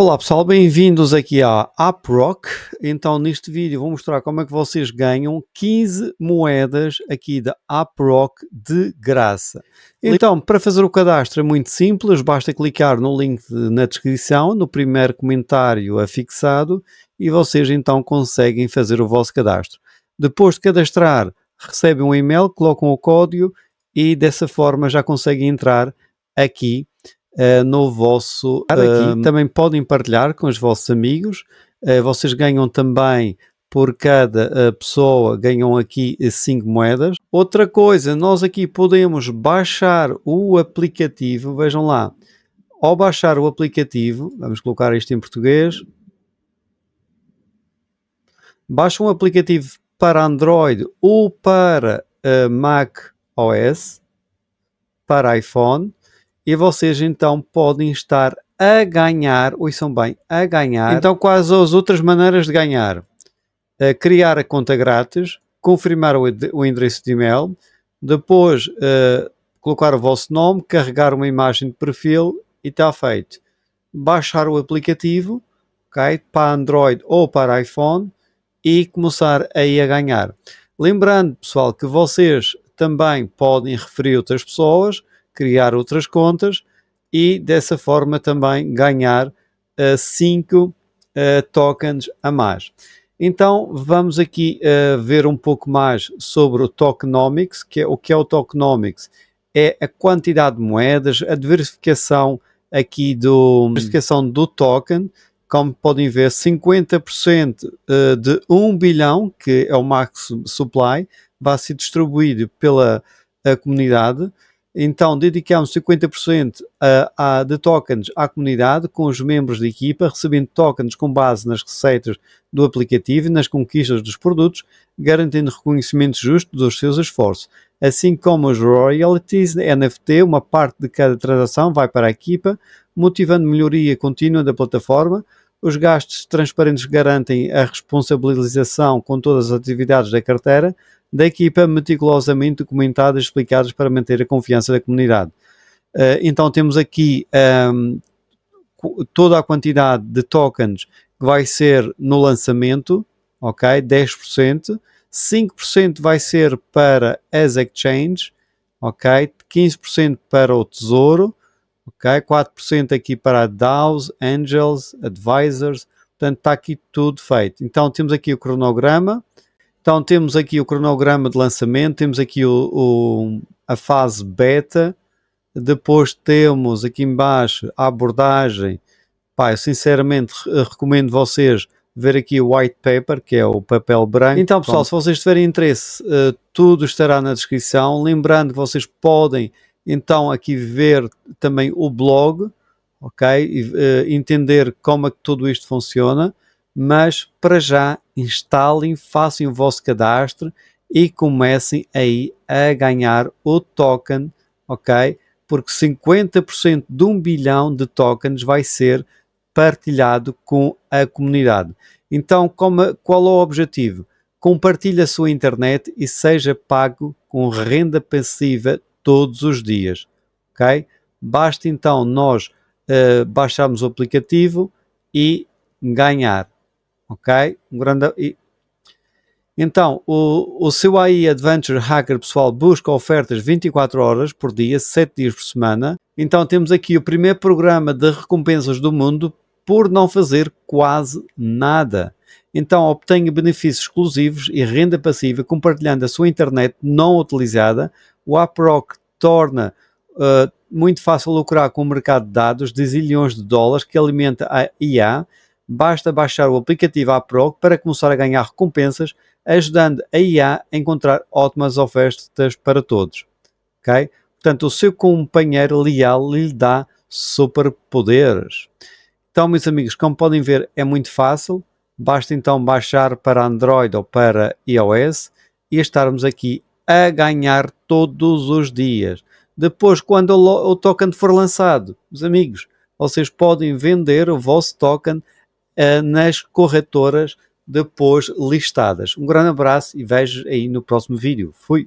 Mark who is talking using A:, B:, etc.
A: Olá pessoal, bem-vindos aqui à AppRock. Então neste vídeo vou mostrar como é que vocês ganham 15 moedas aqui da AppRock de graça. Então para fazer o cadastro é muito simples, basta clicar no link de, na descrição, no primeiro comentário afixado e vocês então conseguem fazer o vosso cadastro. Depois de cadastrar recebem um e-mail, colocam o código e dessa forma já conseguem entrar aqui uh, no vosso. Uh, também podem partilhar com os vossos amigos. Uh, vocês ganham também por cada pessoa, ganham aqui 5 moedas. Outra coisa, nós aqui podemos baixar o aplicativo. Vejam lá, ao baixar o aplicativo, vamos colocar isto em português. Baixa um aplicativo para Android ou para uh, Mac OS, para iPhone e vocês então podem estar a ganhar, ou são bem, a ganhar. Então, quais as outras maneiras de ganhar? Uh, criar a conta grátis, confirmar o, o endereço de e-mail, depois uh, colocar o vosso nome, carregar uma imagem de perfil e está feito. Baixar o aplicativo okay, para Android ou para iPhone e começar aí a ganhar. Lembrando, pessoal, que vocês também podem referir outras pessoas criar outras contas e dessa forma também ganhar 5 uh, uh, tokens a mais. Então vamos aqui uh, ver um pouco mais sobre o tokenomics, que é o que é o tokenomics? É a quantidade de moedas, a diversificação aqui do diversificação do token, como podem ver, 50% eh, de 1 bilhão, que é o max supply, vai ser distribuído pela eh, comunidade. Então, dedicamos 50% a, a, de tokens à comunidade, com os membros da equipa, recebendo tokens com base nas receitas do aplicativo e nas conquistas dos produtos, garantindo reconhecimento justo dos seus esforços. Assim como os royalties NFT, uma parte de cada transação vai para a equipa, motivando melhoria contínua da plataforma, os gastos transparentes garantem a responsabilização com todas as atividades da carteira da equipa meticulosamente documentadas e explicadas para manter a confiança da comunidade. Uh, então temos aqui um, ehm, toda a quantidade de tokens que vai ser no lançamento, ok? 10%, 5% vai ser para as exchanges, ok? 15% para o tesouro, ok? 4% aqui para DAOs, Angels, Advisors, portanto está aqui tudo feito. Então temos aqui o cronograma, então temos aqui o cronograma de lançamento, temos aqui o, o, a fase beta, depois temos aqui embaixo a abordagem, pá, eu sinceramente recomendo vocês ver aqui o white paper, que é o papel branco. Então pessoal, se vocês tiverem interesse, eh, tudo estará na descrição, lembrando que vocês podem então aqui ver também o blog, ok? E, uh, entender como é que tudo isto funciona, mas para já instalem, façam o vosso cadastro e comecem aí a ganhar o token, ok? Porque 50% de um bilhão de tokens vai ser partilhado com a comunidade. Então, como, qual é o objetivo? Compartilhe a sua internet e seja pago com renda passiva todos os dias, ok? Basta então nós uh, baixarmos o aplicativo e ganhar, ok? Um grande... Então, o, o seu AI Adventure Hacker pessoal busca ofertas 24 horas por dia, 7 dias por semana. Então, temos aqui o primeiro programa de recompensas do mundo por não fazer quase nada. Então, obtenha benefícios exclusivos e renda passiva compartilhando a sua internet não utilizada. O APROC torna uh, muito fácil lucrar com o mercado de dados de zilhões de dólares que alimenta a IA. Basta baixar o aplicativo APROC para começar a ganhar recompensas, ajudando a IA a encontrar ótimas ofertas para todos. Ok? Portanto, o seu companheiro leal lhe dá superpoderes. Então, meus amigos, como podem ver, é muito fácil. Basta então baixar para Android ou para iOS e estarmos aqui a ganhar todos os dias. Depois, quando o, token for lançado, meus amigos, vocês podem vender o vosso token uh, nas corretoras depois listadas. Um grande abraço e vejo aí no próximo vídeo. Fui!